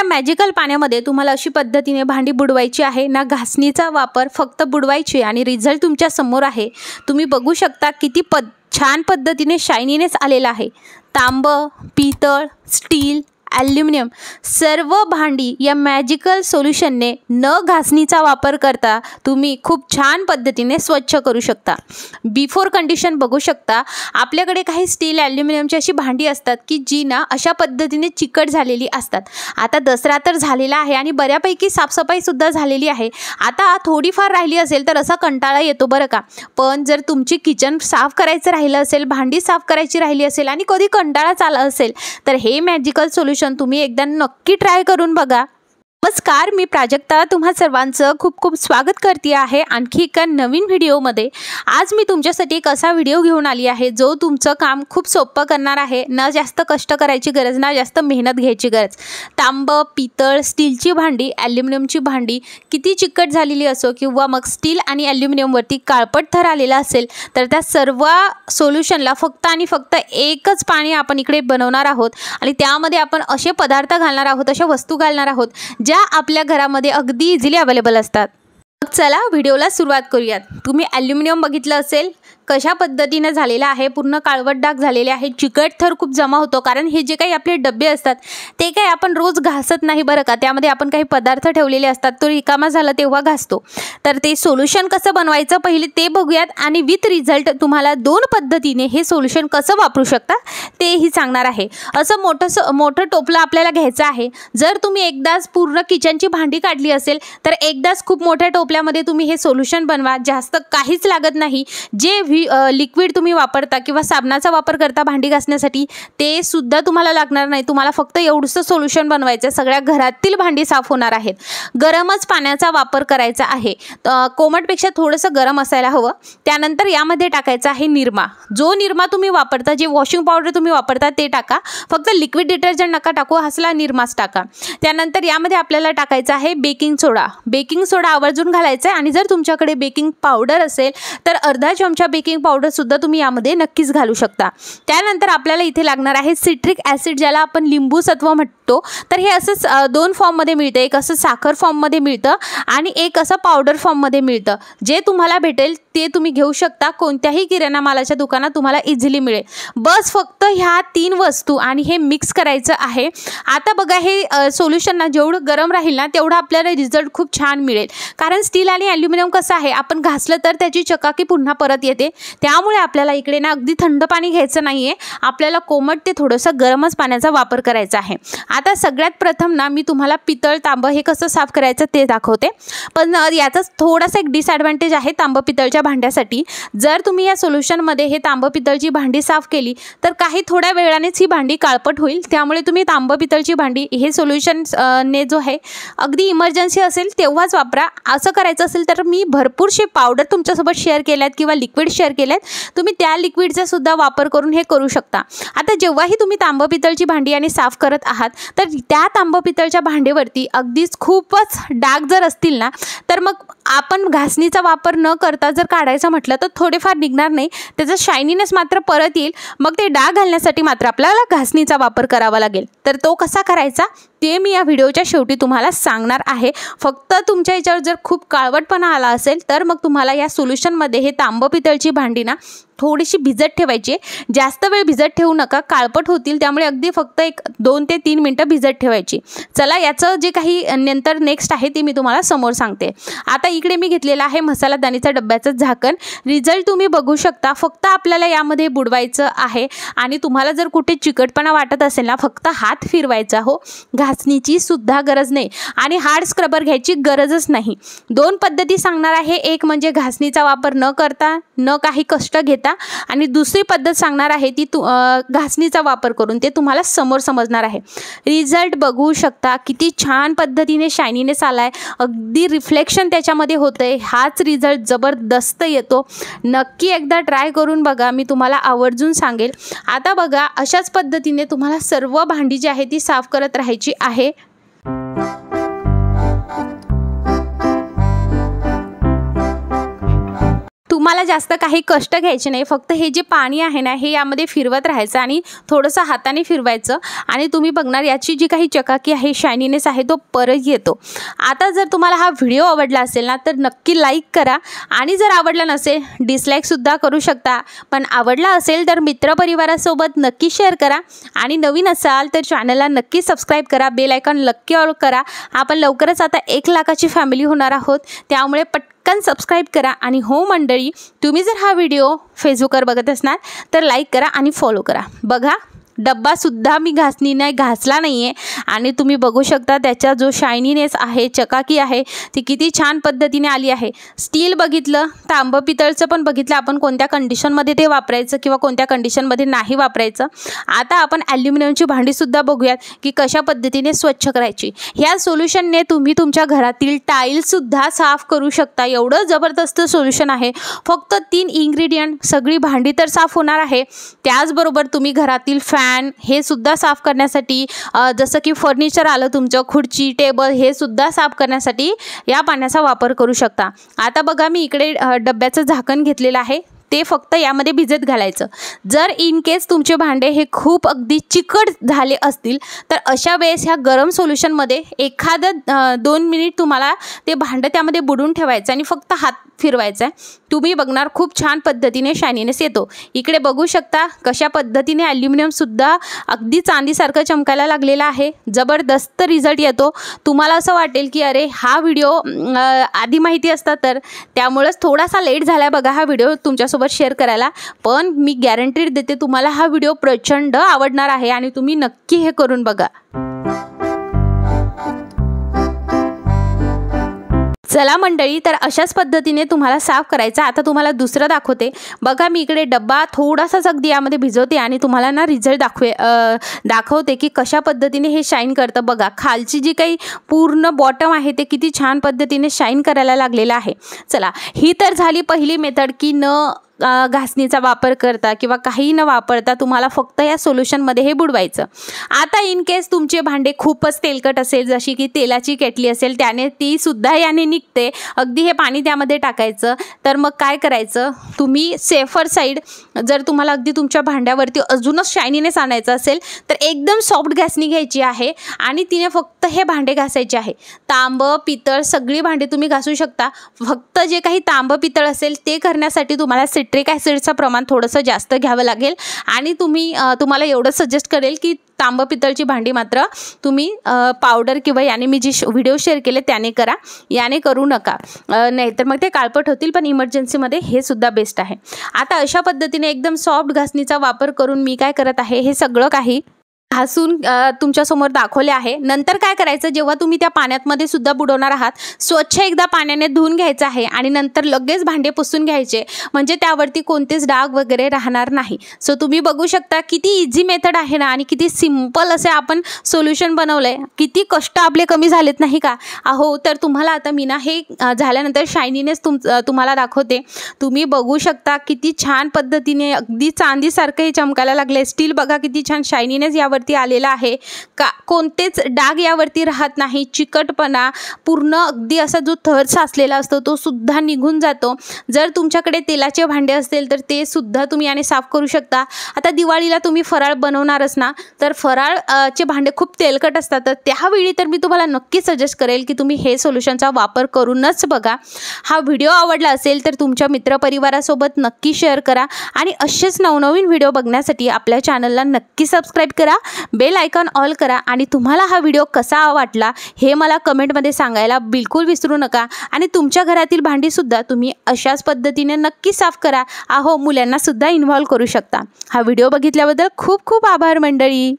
या मॅजिकल पाण्यामध्ये तुम्हाला अशी पद्धतीने भांडी बुडवायची आहे ना घासणीचा वापर फक्त बुडवायची आणि रिझल्ट तुमच्या समोर आहे तुम्ही बघू शकता किती पद छान पद्धतीने शायनीनेच आलेला आहे तांब पितळ स्टील ॲल्युमिनियम सर्व भांडी या मॅजिकल सोल्युशनने न घासणीचा वापर करता तुम्ही खूप छान पद्धतीने स्वच्छ करू शकता बिफोर कंडिशन बघू शकता आपल्याकडे काही स्टील ॲल्युमिनियमची अशी भांडी असतात की जी ना अशा पद्धतीने चिकट झालेली असतात आता दसरा तर झालेला आहे आणि बऱ्यापैकी साफसफाईसुद्धा झालेली आहे आता थोडीफार राहिली असेल तर असा कंटाळा येतो बरं का पण जर तुमची किचन साफ करायचं राहिलं असेल भांडी साफ करायची राहिली असेल आणि कधी कंटाळा चाला असेल तर हे मॅजिकल सोल्युशन सोल्युशन तुम्ही एकदा नक्की ट्राय करून बघा नमस्कार मी प्राजक्ता तुम्हा सर्वांचं खूप खूप स्वागत करते आहे आणखी एका नवीन व्हिडिओमध्ये आज मी तुमच्यासाठी एक असा व्हिडिओ घेऊन आली आहे जो तुमचं काम खूप सोपं करणार आहे न जास्त कष्ट करायची गरज ना जास्त मेहनत घ्यायची गरज तांब पितळ स्टीलची भांडी ॲल्युमिनियमची भांडी किती चिकट झालेली असो किंवा मग स्टील आणि ॲल्युमिनियमवरती काळपट थर आलेला असेल तर त्या सर्व सोल्युशनला फक्त आणि फक्त एकच पाणी आपण इकडे बनवणार आहोत आणि त्यामध्ये आपण असे पदार्थ घालणार आहोत अशा वस्तू घालणार आहोत ज्या आपल्या घरामध्ये अगदी इझिली अवेलेबल असतात मग चला व्हिडिओला सुरुवात करूयात तुम्ही ॲल्युमिनियम बघितलं असेल कशा पद्धतीनं झालेला आहे पूर्ण काळवट डाग झालेले आहे चिकट थर खूप जमा होतो कारण हे जे काही आपले डबे असतात ते काही आपण रोज घासत नाही बरं का त्यामध्ये आपण काही पदार्थ ठेवलेले असतात तो रिकामा झाला तेव्हा घासतो तर ते सोल्युशन कसं बनवायचं पहिले ते बघूयात आणि विथ रिझल्ट तुम्हाला दोन पद्धतीने हे सोल्युशन कसं वापरू शकता तेही सांगणार आहे असं मोठं मोठं टोपलं आपल्याला घ्यायचं आहे जर तुम्ही एकदाच पूर्ण किचनची भांडी काढली असेल तर एकदाच खूप मोठ्या टोपल्यामध्ये तुम्ही हे सोल्युशन बनवा जास्त काहीच लागत नाही जे तुम्ही लिक्विड तुम्ही वापरता किंवा साबणाचा वापर करता भांडी घासण्यासाठी ते सुद्धा तुम्हाला लागणार नाही तुम्हाला फक्त एवढंसं सोल्युशन बनवायचं आहे सगळ्या घरातील भांडी साफ होणार आहेत गरमच पाण्याचा वापर करायचा आहे कोमटपेक्षा थोडंसं गरम असायला हवं त्यानंतर यामध्ये टाकायचा आहे निरमा जो निरमा तुम्ही वापरता जे वॉशिंग पावडर तुम्ही वापरता ते टाका फक्त लिक्विड डिटर्जंट नका टाकू हसला निरमाच टाका त्यानंतर यामध्ये आपल्याला टाकायचं आहे बेकिंग सोडा बेकिंग सोडा आवर्जून घालायचा आहे आणि जर तुमच्याकडे बेकिंग पावडर असेल तर अर्धा चमचा बेकिंग बेकिंग पावडरसुद्धा तुम्ही यामध्ये नक्कीच घालू शकता त्यानंतर आपल्याला इथे लागणार आहे सिट्रिक ॲसिड ज्याला आपण लिंबूसत्व सत्व म्हणतो तर हे असंच दोन फॉर्ममध्ये मिळतं एक असं साखर फॉर्ममध्ये मिळतं आणि एक असं पावडर फॉर्ममध्ये मिळतं जे तुम्हाला भेटेल ते तुम्ही घेऊ शकता कोणत्याही किराणा मालाच्या दुकानात तुम्हाला इझिली मिळेल बस फक्त ह्या तीन वस्तू आणि हे मिक्स करायचं आहे आता बघा हे सोल्युशन ना जेवढं गरम राहील ना तेवढं आपल्याला रिझल्ट खूप छान मिळेल कारण स्टील आणि ॲल्युमिनियम कसं आहे आपण घासलं तर त्याची चकाकी पुन्हा परत येते त्यामुळे आपल्याला इकडे ना अगदी थंड पाणी घ्यायचं नाही आहे आपल्याला कोमट ते थोडंसं गरमच पाण्याचा वापर करायचा आहे आता सगळ्यात प्रथम ना मी तुम्हाला पितळ तांबं हे कसं साफ करायचं ते दाखवते पण याचाच थोडासा एक डिसॲडव्हान्टेज आहे तांब पितळच्या भांड्यासाठी जर तुम्ही या सोल्युशनमध्ये हे तांबं पितळची भांडी साफ केली तर काही थोड्या वेळानेच ही भांडी काळपट होईल त्यामुळे तुम्ही तांब पितळची भांडी हे सोल्युशन ने जो आहे अगदी इमर्जन्सी असेल तेव्हाच वापरा असं करायचं असेल तर मी भरपूरशी पावडर तुमच्यासोबत शेअर केल्यात किंवा लिक्विड शेअर केल्या तुम्ही त्या लिक्विडचा सुद्धा वापर करून हे करू शकता आता जेव्हाही तुम्ही तांब पितळची भांडी आणि साफ करत आहात तर त्या तांब पितळच्या भांडेवरती अगदीच खूपच डाग जर असतील ना तर मग आपण घासणीचा वापर न करता जर काढायचं म्हटलं तर थोडेफार निघणार नाही त्याचा शायनीनेस मात्र परत येईल मग ते डाग घालण्यासाठी मात्र आपल्याला घासणीचा वापर करावा लागेल तर तो कसा करायचा ते मी या व्हिडिओच्या शेवटी तुम्हाला सांगणार आहे फक्त तुमच्या याच्यावर जर खूप काळवटपणा आला असेल तर मग तुम्हाला या सोल्युशनमध्ये हे तांब पितळची भांडी ना थोडीशी भिजत ठेवायची जास्त वेळ भिजत ठेवू नका काळपट होतील त्यामुळे अगदी फक्त एक दोन ते तीन मिनटं भिजत ठेवायची चला याचं जे काही नंतर नेक्स्ट आहे ते मी तुम्हाला समोर सांगते आता इकडे मी घेतलेला आहे मसाला दाणीचा डब्याचं झाकण रिझल्ट तुम्ही बघू शकता फक्त आपल्याला यामध्ये बुडवायचं आहे आणि तुम्हाला जर कुठे चिकटपणा वाटत असेल ना फक्त हात फिरवायचा हो घासणीची सुद्धा गरज नाही आणि हार्ड स्क्रबर घ्यायची गरजच नाही दोन पद्धती सांगणार आहे एक म्हणजे घासणीचा वापर न करता न काही कष्ट घेता आणि दुसरी पद्धत सांगणार आहे ती तू घासणीचा वापर करून ते तुम्हाला समोर समजणार आहे रिझल्ट बघू शकता किती छान पद्धतीने शायनीनेस आला अगदी रिफ्लेक्शन त्याच्यामध्ये होतं आहे हाच रिझल्ट जबरदस्त येतो नक्की एकदा ट्राय करून बघा मी तुम्हाला आवर्जून सांगेल आता बघा अशाच पद्धतीने तुम्हाला सर्व भांडी जी आहे ती साफ करत राहायची आहे तुम्हाला आपल्याला जास्त काही कष्ट घ्यायचे नाही फक्त हे जे पाणी आहे ना हे यामध्ये फिरवत राहायचं आणि थोडंसं हाताने फिरवायचं आणि तुम्ही बघणार याची जी काही चकाकी आहे शायनीनेस आहे तो परत येतो आता जर तुम्हाला हा व्हिडिओ आवडला असेल ना तर नक्की लाईक करा आणि जर आवडला नसेल डिसलाईकसुद्धा करू शकता पण आवडला असेल तर मित्रपरिवारासोबत नक्की शेअर करा आणि नवीन असाल तर चॅनलला नक्की सबस्क्राईब करा बेल आयकॉन नक्की ऑल करा आपण लवकरच आता एक लाखाची फॅमिली होणार आहोत त्यामुळे पटकन सबस्क्राईब करा आणि हो मंडळी तुम्ही जर हा व्हिडिओ फेसबुकवर बघत असणार तर लाईक करा आणि फॉलो करा बघा सुद्धा मी नाही घासला नाही आहे आणि तुम्ही बघू शकता त्याचा जो शायनीनेस आहे चकाकी आहे ती किती छान पद्धतीने आली आहे स्टील बघितलं तांब पितळचं पण बघितलं आपण कोणत्या कंडिशनमध्ये ते वापरायचं किंवा कोणत्या कंडिशनमध्ये नाही वापरायचं आता आपण ॲल्युमिनियमची भांडीसुद्धा बघूयात की कशा पद्धतीने स्वच्छ करायची ह्या सोल्युशनने तुम्ही तुमच्या घरातील टाईलसुद्धा साफ करू शकता एवढं जबरदस्त सोल्युशन आहे फक्त तीन इन्ग्रेडियंट सगळी भांडी तर साफ होणार आहे त्याचबरोबर तुम्ही घरातील फॅन फॅन हे सुद्धा साफ करण्यासाठी जसं की फर्निचर आलं तुमचं खुर्ची टेबल हे सुद्धा साफ करण्यासाठी या पाण्याचा वापर करू शकता आता बघा मी इकडे डब्याचं झाकण घेतलेलं आहे ते फक्त यामध्ये भिजत घालायचं जर इन केस तुमचे भांडे हे खूप अगदी चिकट झाले असतील तर अशा वेळेस ह्या गरम सोल्युशनमध्ये एखादं दोन मिनिट तुम्हाला ते भांडं त्यामध्ये बुडून ठेवायचं आणि फक्त हात फिरवायचा आहे तुम्ही बघणार खूप छान पद्धतीने शायनिनेस येतो इकडे बघू शकता कशा पद्धतीने ॲल्युमिनियमसुद्धा अगदी चांदीसारखं चमकायला लागलेलं आहे जबरदस्त रिझल्ट येतो तुम्हाला असं वाटेल की अरे हा व्हिडिओ आधी माहिती असता तर त्यामुळंच थोडासा लेट झाला बघा हा व्हिडिओ तुमच्यासोबत शेअर करायला पण मी गॅरंटीड देते तुम्हाला हा व्हिडिओ प्रचंड आवडणार आहे आणि तुम्ही नक्की हे करून बघा चला मंडळी तर अशाच पद्धतीने तुम्हाला साफ करायचा आता तुम्हाला दुसरं दाखवते बघा मी इकडे डब्बा थोडासाच अगदी यामध्ये भिजवते आणि तुम्हाला ना रिझल्ट दाखवे दाखवते की कशा पद्धतीने हे शाईन करतं बघा खालची जी काही पूर्ण बॉटम आहे ते किती छान पद्धतीने शाईन करायला लागलेलं आहे चला ही तर झाली पहिली मेथड की न घासणीचा वापर करता किंवा काही न वापरता तुम्हाला फक्त या सोल्युशनमध्ये हे बुडवायचं आता इन केस तुमचे भांडे खूपच तेलकट असेल जशी की तेलाची केटली असेल त्याने ती सुद्धा याने निघते अगदी हे पाणी त्यामध्ये टाकायचं तर मग काय करायचं तुम्ही सेफर साईड जर तुम्हाला अगदी तुमच्या भांड्यावरती अजूनच शायनीनेस आणायचं असेल तर एकदम सॉफ्ट घासणी घ्यायची आहे आणि तिने फक्त हे भांडे घासायचे आहे तांब पितळ सगळी भांडे तुम्ही घासू शकता फक्त जे काही तांब पितळ असेल ते करण्यासाठी तुम्हाला सिट सिट्रिक ॲसिडचं प्रमाण थोडंसं जास्त घ्यावं लागेल आणि तुम्ही तुम्हाला एवढं सजेस्ट करेल की तांब पितळची भांडी मात्र तुम्ही पावडर किंवा याने मी जी व्हिडिओ शेअर केले त्याने करा याने करू नका नाहीतर मग ते काळपट होतील पण इमर्जन्सीमध्ये हे सुद्धा बेस्ट आहे आता अशा पद्धतीने एकदम सॉफ्ट घासणीचा वापर करून मी काय करत आहे हे सगळं काही हसून तुमच्यासमोर दाखवले आहे नंतर काय करायचं जेव्हा तुम्ही त्या पाण्यामध्ये सुद्धा बुडवणार आहात स्वच्छ एकदा पाण्याने धुवून घ्यायचं आहे आणि नंतर लगेच भांडे पुसून घ्यायचे म्हणजे त्यावरती कोणतेच डाग वगैरे राहणार नाही सो तुम्ही बघू शकता किती इझी मेथड आहे ना आणि किती सिम्पल असे आपण सोल्युशन बनवलं आहे किती कष्ट आपले कमी झालेत नाही का अहो तर तुम्हाला आता मी ना हे झाल्यानंतर शायनीनेच तुम तुम्हाला दाखवते तुम्ही बघू शकता किती छान पद्धतीने अगदी चांदीसारखं हे चमकायला लागले स्टील बघा किती छान शायनीनेच यावर यावरती आलेला आहे का कोणतेच डाग यावरती राहत नाही चिकटपणा पूर्ण अगदी असा जो थर साचलेला असतो तो सुद्धा निघून जातो जर तुमच्याकडे तेलाचे भांडे असतील तर ते सुद्धा तुम्ही याने साफ करू शकता आता दिवाळीला तुम्ही फराळ बनवणारच ना तर फराळचे भांडे खूप तेलकट असतात तर त्यावेळी तर मी तुम्हाला नक्की सजेस्ट करेल की तुम्ही हे सोल्युशनचा वापर करूनच बघा हा व्हिडिओ आवडला असेल तर तुमच्या मित्रपरिवारासोबत नक्की शेअर करा आणि असेच नवनवीन व्हिडिओ बघण्यासाठी आपल्या चॅनलला नक्की सबस्क्राईब करा बेल आयकॉन ऑल करा आणि तुम्हाला हा व्हिडिओ कसा वाटला हे मला कमेंटमध्ये सांगायला बिलकुल विसरू नका आणि तुमच्या घरातील भांडीसुद्धा तुम्ही अशाच पद्धतीने नक्की साफ करा अहो मुलांनासुद्धा इन्व्हॉल्व करू शकता हा व्हिडिओ बघितल्याबद्दल खूप खूप आभार मंडळी